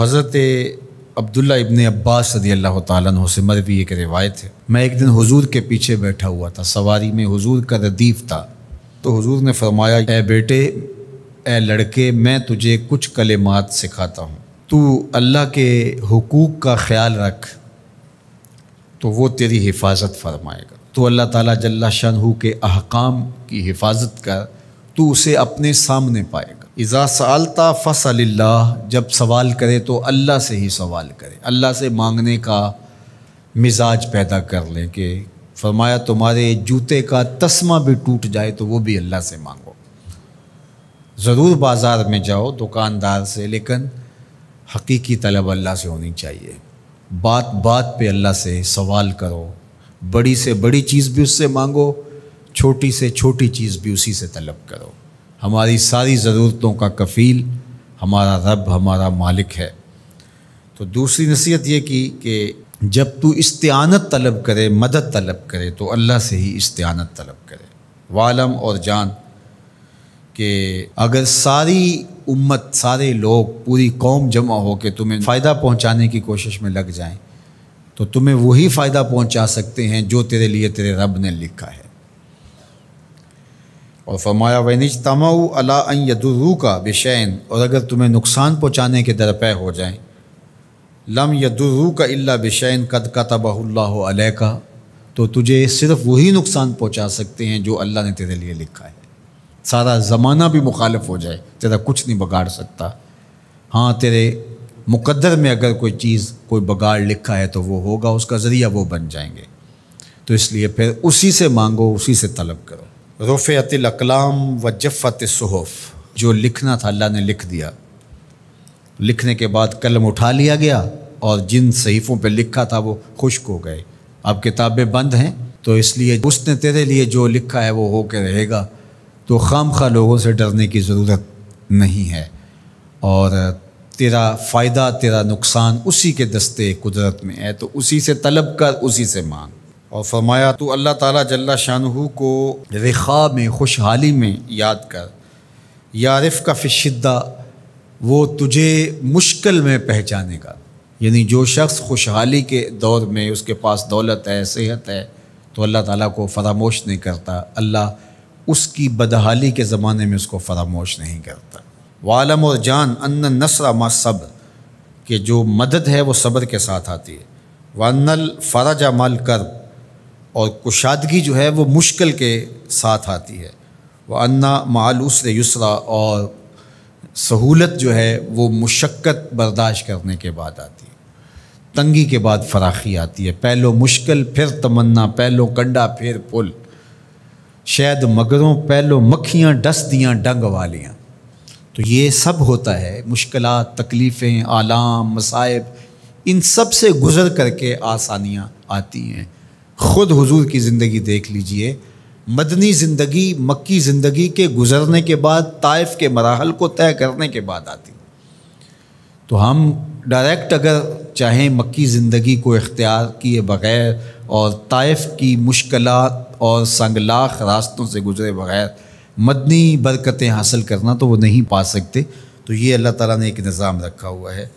हज़रत अब्दुल्ला इबन अब्बास सदी अल्लाह तु से मरवी एक रिवायत है मैं एक दिन हुजूर के पीछे बैठा हुआ था सवारी में हुजूर का रदीफ था तो हुजूर ने फरमाया ए बेटे ए लड़के मैं तुझे कुछ कलेमात सिखाता हूँ तू अल्लाह के हकूक़ का ख्याल रख तो वो तेरी हिफाजत फरमाएगा तो अल्लाह ताली जल्ला शनहू के अहकाम की हिफाजत कर तू उसे अपने सामने पाएगा इज़ा सालता फ़सल्ला जब सवाल करे तो अल्लाह से ही सवाल करे अल्लाह से मांगने का मिजाज पैदा कर लें कि फरमाया तुम्हारे जूते का तस्मा भी टूट जाए तो वो भी अल्लाह से मांगो ज़रूर बाज़ार में जाओ दुकानदार से लेकिन हकीकी तलब अल्लाह से होनी चाहिए बात बात पे अल्लाह से सवाल करो बड़ी से बड़ी चीज़ भी उससे मांगो छोटी से छोटी चीज़ भी उसी से तलब करो हमारी सारी ज़रूरतों का कफ़ील हमारा रब हमारा मालिक है तो दूसरी नसीहत ये की कि जब तू इस्तानत तलब करे मदद तलब करे तो अल्लाह से ही इस्तानत तलब करे वालम और जान कि अगर सारी उम्मत सारे लोग पूरी कौम जमा हो के तुम्हें फ़ायदा पहुंचाने की कोशिश में लग जाएं तो तुम्हें वही फ़ायदा पहुंचा सकते हैं जो तेरे लिए तेरे रब ने लिखा है और फरमाया वनिज तमाऊ अला यदुरू का बेशैन और अगर तुम्हें नुकसान पहुँचाने के दरपे हो जाए लम यदुरू का अल्ला बेशैन कद का तबाहुल्ला का तो तुझे सिर्फ़ वही नुकसान पहुँचा सकते हैं जो अल्लाह ने तेरे लिए लिखा है सारा ज़माना भी मुखालफ हो जाए तेरा कुछ नहीं बगाड़ सकता हाँ तेरे मुकद्दर में अगर कोई चीज़ कोई बगाड़ लिखा है तो वो होगा उसका ज़रिया वो बन जाएंगे तो इसलिए फिर उसी से मांगो उसी से तलब करो रफ़त अकलाम व जफ़त सहूफ जो लिखना था अल्लाह ने लिख दिया लिखने के बाद कलम उठा लिया गया और जिन सहीफ़ों पे लिखा था वो खुश्क हो गए अब किताबें बंद हैं तो इसलिए उसने तेरे लिए जो लिखा है वो हो के रहेगा तो खाम खा लोगों से डरने की ज़रूरत नहीं है और तेरा फ़ायदा तेरा नुकसान उसी के दस्ते कुदरत में है तो उसी से तलब कर उसी से मांग और फरमाया तो अल्लाह ताला जल्ला शाहू को रिखा में खुशहाली में याद कर यारिफ का फ़िशदा वो तुझे मुश्किल में पहचानेगा यानी जो शख्स खुशहाली के दौर में उसके पास दौलत है सेहत है तो अल्लाह ताला को फरामोश नहीं करता अल्लाह उसकी बदहाली के ज़माने में उसको फरामोश नहीं करता वालम और जान अन्न नसरा मा सब्र के जो मदद है वो सब्र के साथ आती है वनल फ़राजा माल कर्ब और कुशादगी जो है वो मुश्किल के साथ आती है वह अन्ना मालूस युसरा और सहूलत जो है वो मुशक्क़त बर्दाश्त करने के बाद आती है तंगी के बाद फराखी आती है पहलो मुश्किल फिर तमन्ना पहलो कंडा फिर पुल शायद मगरों पहलो मक्खियाँ डस दियाँ डंग वालियाँ तो ये सब होता है मुश्किल तकलीफ़ें आलाम मसाइब इन सब से गुज़र करके आसानियाँ आती हैं ख़ुद हुजूर की ज़िंदगी देख लीजिए मदनी ज़िंदगी मक्की ज़िंदगी के गुज़रने के बाद ताइफ के मराहल को तय करने के बाद आती तो हम डायरेक्ट अगर चाहें मक्की ज़िंदगी को इख्तियार किए बग़ैर और ताइफ की मुश्किल और संगलाख रास्तों से गुजरे बग़ैर मदनी बरकतें हासिल करना तो वो नहीं पा सकते तो ये अल्लाह ताला ने एक निज़ाम रखा हुआ है